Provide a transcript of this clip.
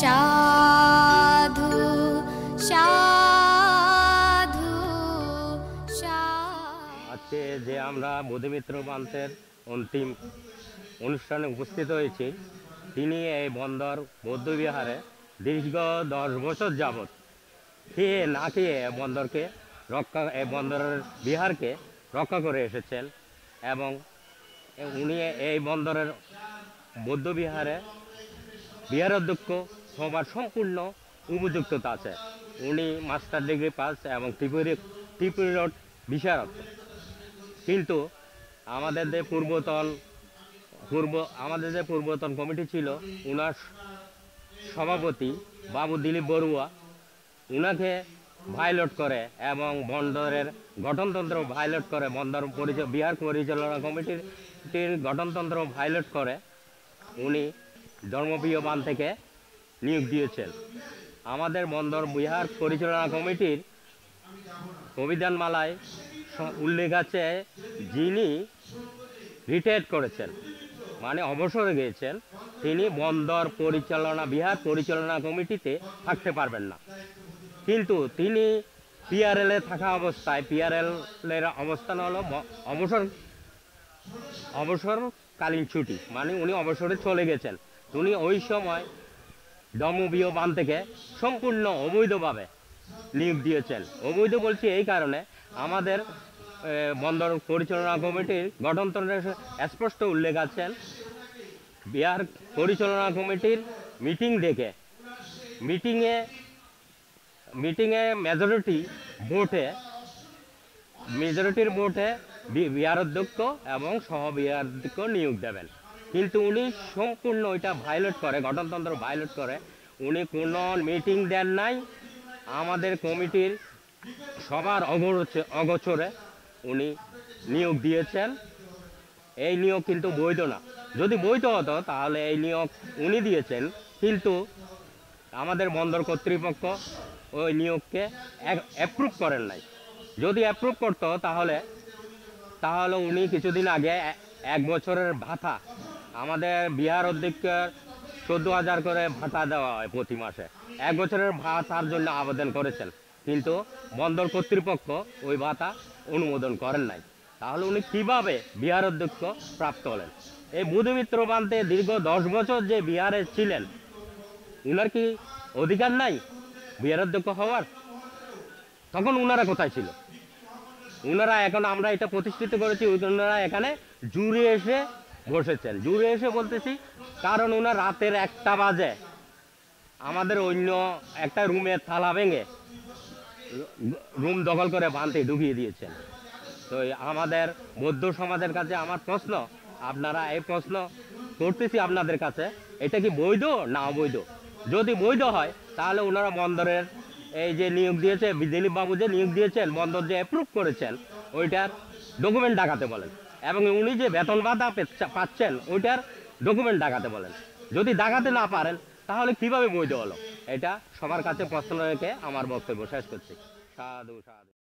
সাধু সাধু আজকে যে আমরা মধুমিত্র প্রান্তের অন্তিম অনুষ্ঠানে উপস্থিত হয়েছি তিনি এই বন্দর বৌদ্ধবিহারে দীর্ঘ দশ বছর যাবৎ খেয়ে না খেয়ে বন্দরকে রক্ষা এই বন্দরের বিহারকে রক্ষা করে এসেছেন এবং উনি এই বন্দরের বৌদ্ধবিহারে বিহার অধ্যক্ষ সবার সম্পূর্ণ উপযুক্ততা আছে উনি মাস্টার ডিগ্রি পাস এবং ত্রিপুরি রোড বিশারদ কিন্তু আমাদের যে পূর্বতন পূর্ব আমাদের যে পূর্বতন কমিটি ছিল উনার সভাপতি বাবু দিলীপ বড়ুয়া উনাকে ভাইলট করে এবং বন্দরের গঠনতন্ত্র ভাইলট করে বন্দর বিহার পরিচালনা কমিটির গঠনতন্ত্র ভাইলট করে উনি ধর্মপ্রিয় থেকে নিয়োগ দিয়েছেন আমাদের বন্দর বিহার পরিচালনা কমিটির সংবিধানমালায় উল্লেখ আছে যিনি রিটায়ার করেছেন মানে অবসরে গিয়েছেন তিনি বন্দর পরিচালনা বিহার পরিচালনা কমিটিতে থাকতে পারবেন না কিন্তু তিনি পিআরএলে থাকা অবস্থায় পিআরএলের অবস্থান হলো অবসর অবসরকালীন ছুটি মানে উনি অবসরে চলে গেছেন উনি ওই সময় ডমবিও পান থেকে সম্পূর্ণ অবৈধভাবে নিয়োগ দিয়েছেন অবৈধ বলছি এই কারণে আমাদের বন্দর পরিচালনা কমিটির গঠনতন্ত্রের স্পষ্ট উল্লেখ আছেন বিহার পরিচালনা কমিটির মিটিং ডেকে মিটিংয়ে মিটিংয়ে মেজরিটি ভোটে মেজরিটির ভোটে বিহার অধ্যক্ষ এবং সহ বিহার অধ্যক্ষ নিয়োগ দেবেন কিন্তু উনি সম্পূর্ণ ওইটা ভায়োলেট করে গঠনতন্ত্র ভায়োলেট করে উনি কোনো মিটিং দেন নাই আমাদের কমিটির সবার অগোচরে উনি নিয়োগ দিয়েছেন এই নিয়োগ কিন্তু বৈধ না যদি বৈধ হতো তাহলে এই নিয়োগ উনি দিয়েছেন কিন্তু আমাদের বন্দর কর্তৃপক্ষ ওই নিয়োগকে অ্যাপ্রুভ করেন নাই যদি অ্যাপ্রুভ করতো তাহলে তাহলে উনি কিছুদিন আগে এক বছরের ভাতা আমাদের বিহার অধ্যক্ষের চোদ্দো হাজার করে ভাতা দেওয়া হয় প্রতি মাসে এক বছরের ভাতার জন্য আবেদন করেছেন কিন্তু বন্দর কর্তৃপক্ষ ওই ভাতা অনুমোদন করেন নাই তাহলে উনি কিভাবে বিহার অধ্যক্ষ প্রাপ্ত হলেন এই বুধমিত্র প্রান্তে দীর্ঘ দশ বছর যে বিহারে ছিলেন উনার কি অধিকার নাই বিহার অধ্যক্ষ হওয়ার তখন উনারা কোথায় ছিল উনারা এখন আমরা এটা প্রতিষ্ঠিত করেছি উনারা এখানে জুড়ে এসে বসেছেন জুড়ে এসে বলতেছি কারণ ওনার রাতের একটা বাজে আমাদের অন্য একটা রুমের থালা ভেঙে রুম দখল করে বানতে ঢুকিয়ে দিয়েছেন তো আমাদের বৌদ্ধ সমাজের কাছে আমার প্রশ্ন আপনারা এই প্রশ্ন করতেছি আপনাদের কাছে এটা কি বৈধ না অবৈধ যদি বৈধ হয় তাহলে ওনারা বন্দরের এই যে নিয়োগ দিয়েছে দিলীপবাবু যে নিয়োগ দিয়েছেন বন্দর যে অ্যাপ্রুভ করেছেন ওইটার ডকুমেন্ট ডাকাতে বলেন এবং উনি যে বেতন ভাতা পাচ্ছেন ওইটার ডকুমেন্ট দেখাতে বলেন যদি দেখাতে না পারেন তাহলে কিভাবে বৈধ হলো এটা সবার কাছে প্রশ্ন রেখে আমার বক্তব্য শেষ করছি সাধু সাধু